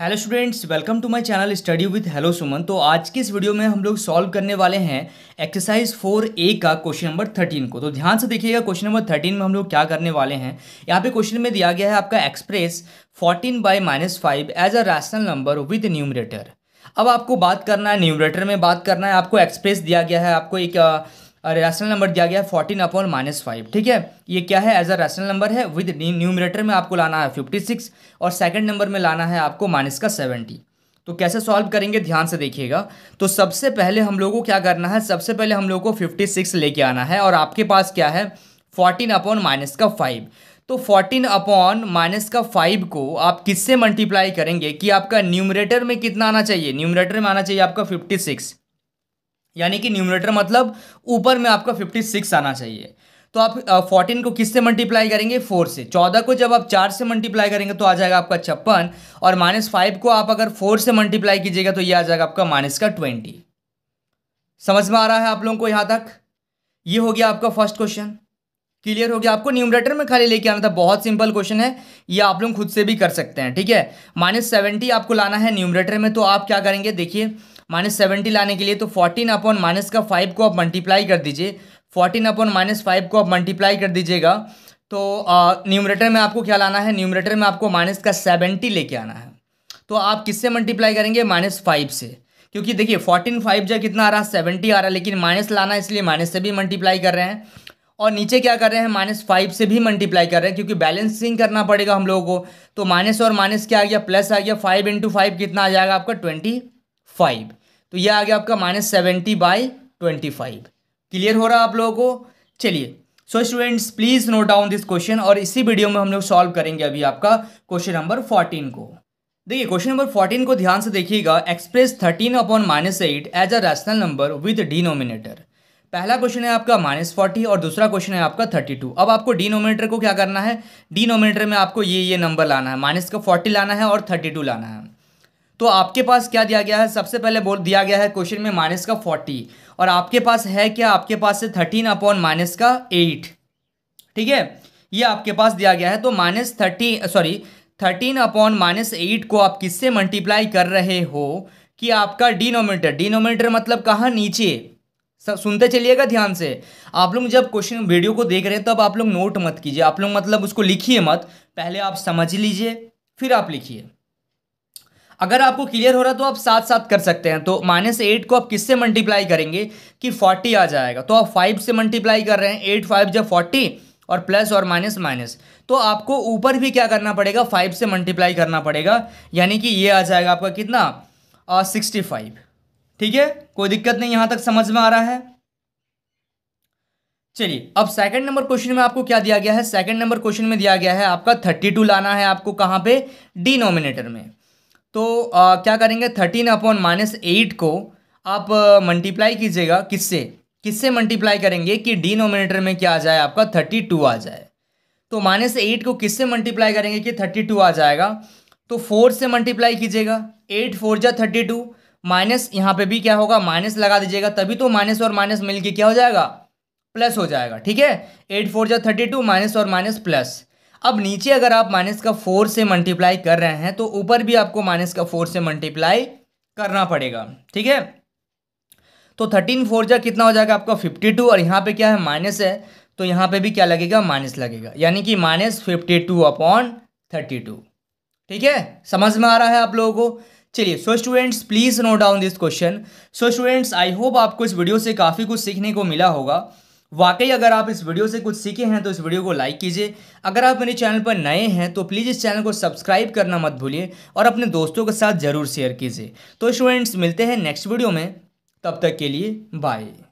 hello students welcome to my channel study with hello Suman तो आज की इस वीडियो में हम लोग सॉल्व करने वाले हैं एक्सरसाइज फोर ए का क्वेश्चन नंबर थर्टीन को तो ध्यान से देखिएगा क्वेश्चन नंबर थर्टीन में हम लोग क्या करने वाले हैं यहाँ पे क्वेश्चन में दिया गया है आपका express fourteen by minus five as a rational number with numerator अब आपको बात करना है न्यूमरेटर में बात करना है आपको एक्सप्रेस दिया गया है आपको एक आ, रैशनल नंबर दिया गया है फोर्टीन अपॉन माइनस फाइव ठीक है ये क्या है एज अ रैशनल नंबर है विद न्यूमिनेटर में आपको लाना है फिफ्टी सिक्स और सेकंड नंबर में लाना है आपको माइनस का सेवेंटी तो कैसे सॉल्व करेंगे ध्यान से देखिएगा तो सबसे पहले हम लोगों को क्या करना है सबसे पहले हम लोगों को फिफ्टी सिक्स लेके आना है और आपके पास क्या है फोर्टीन अपॉन माइनस का फाइव तो फोर्टीन अपॉन माइनस का फाइव को आप किससे मल्टीप्लाई करेंगे कि आपका न्यूमरेटर में कितना आना चाहिए न्यूमरेटर में आना चाहिए आपका फिफ्टी सिक्स यानी कि न्यूमिनेटर मतलब ऊपर में आपका फिफ्टी सिक्स आना चाहिए तो आप फोर्टीन को किससे मल्टीप्लाई करेंगे फोर से चौदह को जब आप चार से मल्टीप्लाई करेंगे तो आ जाएगा आपका छप्पन और माइनस फाइव को आप अगर फोर से मल्टीप्लाई कीजिएगा तो ये आ जाएगा आपका माइनस का ट्वेंटी समझ में आ रहा है आप लोगों को यहाँ तक ये हो गया आपका फर्स्ट क्वेश्चन क्लियर हो गया आपको न्यूमरेटर में खाली लेके आना था बहुत सिंपल क्वेश्चन है ये आप लोग खुद से भी कर सकते हैं ठीक है माइनस सेवेंटी आपको लाना है न्यूमरेटर में तो आप क्या करेंगे देखिए माइनस सेवेंटी लाने के लिए तो फोर्टीन अपॉन माइनस का फाइव को आप मल्टीप्लाई कर दीजिए फोर्टीन अपॉन माइनस फाइव को आप मल्टीप्लाई कर दीजिएगा तो न्यूमरेटर में आपको क्या लाना है न्यूमरेटर में आपको माइनस का सेवेंटी लेके आना है तो आप किससे मल्टीप्लाई करेंगे माइनस फाइव से क्योंकि देखिए फोर्टीन फाइव जो कितना आ रहा है सेवेंटी आ रहा है लेकिन माइनस लाना इसलिए माइनस से भी मल्टीप्लाई कर रहे हैं और नीचे क्या कर रहे हैं माइनस फाइव से भी मल्टीप्लाई कर रहे हैं क्योंकि बैलेंसिंग करना पड़ेगा हम लोगों को तो माइनस और माइनस क्या आ गया प्लस आ गया फाइव इंटू फाइव कितना आ जाएगा आपका ट्वेंटी फाइव तो ये आ गया आपका minus seventy by twenty five clear हो रहा है आप लोगों को चलिए so students please note down this question और इसी वीडियो में हम लोग सॉल्व करेंगे अभी आपका क्वेश्चन नंबर फोर्टीन को देखिए क्वेश्चन नंबर फोर्टीन को ध्यान से देखिएगा express thirteen upon minus eight as a rational number with denominator पहला क्वेश्चन है आपका माइनस फोर्टी और दूसरा क्वेश्चन है आपका थर्टी टू अब आपको डिनोमिनेटर को क्या करना है डिनोमिनेटर में आपको ये ये नंबर लाना है माइनस का फोर्टी लाना है और थर्टी टू लाना है तो आपके पास क्या दिया गया है सबसे पहले बोल दिया गया है क्वेश्चन में माइनस का फोर्टी और आपके पास है क्या आपके पास है थर्टीन अपॉन माइनस का एट ठीक है ये आपके पास दिया गया है तो minus thirty sorry thirteen upon minus eight को आप किससे मल्टीप्लाई कर रहे हो कि आपका डिनोमीटर डिनोमीटर मतलब कहाँ नीचे सब सुनते चलिएगा ध्यान से आप लोग जब क्वेश्चन वीडियो को देख रहे हैं तब आप लोग नोट मत कीजिए आप लोग मतलब उसको लिखिए मत पहले आप समझ लीजिए फिर आप लिखिए अगर आपको क्लियर हो रहा तो आप साथ साथ कर सकते हैं तो माइनस एट को आप किससे मल्टीप्लाई करेंगे कि फोर्टी आ जाएगा तो आप फाइव से मल्टीप्लाई कर रहे हैं एट फाइव जब फोर्टी और प्लस और माइनस माइनस तो आपको ऊपर भी क्या करना पड़ेगा फाइव से मल्टीप्लाई करना पड़ेगा यानी कि ये आ जाएगा आपका कितना सिक्सटी फाइव ठीक है कोई दिक्कत नहीं यहाँ तक समझ में आ रहा है चलिए अब सेकंड नंबर क्वेश्चन में आपको क्या दिया गया है सेकंड नंबर क्वेश्चन में दिया गया है आपका थर्टी टू लाना है आपको कहाँ पे डिनोमिनेटर में तो आ, क्या करेंगे थर्टीन अपॉन माइनस एट को आप मल्टीप्लाई कीजिएगा किससे किससे मल्टीप्लाई करेंगे कि डिनोमिनेटर में क्या आ जाए आपका थर्टी टू आ जाए तो माइनस एट को किससे मल्टीप्लाई करेंगे कि थर्टी टू आ जाएगा तो फोर से मल्टीप्लाई कीजिएगा एट फोर जा थर्टी टू माइनस यहाँ पे भी क्या होगा माइनस लगा दीजिएगा तभी तो माइनस और माइनस मिलके क्या हो जाएगा प्लस हो जाएगा ठीक है एट फोर जा थर्टी टू माइनस और माइनस प्लस अब नीचे अगर आप माइनस का फोर से मल्टीप्लाई कर रहे हैं तो ऊपर भी आपको माइनस का फोर से मल्टीप्लाई करना पड़ेगा ठीक है तो थर्टीन फोर जा कितना हो जाएगा आपका फिफ्टी टू और यहाँ पे क्या है माइनस है तो यहाँ पे भी क्या लगेगा माइनस लगेगा यानी कि minus fifty two upon thirty two ठीक है समझ में आ रहा है आप लोगों को चलिए so students please note down this question so students I hope आपको इस वीडियो से काफ़ी कुछ सीखने को मिला होगा वाकई अगर आप इस वीडियो से कुछ सीखे हैं तो इस वीडियो को लाइक कीजिए अगर आप मेरे चैनल पर नए हैं तो प्लीज़ इस चैनल को सब्सक्राइब करना मत भूलिए और अपने दोस्तों के साथ ज़रूर शेयर कीजिए तो स्टूडेंट्स मिलते हैं नेक्स्ट वीडियो में तब तक के लिए बाय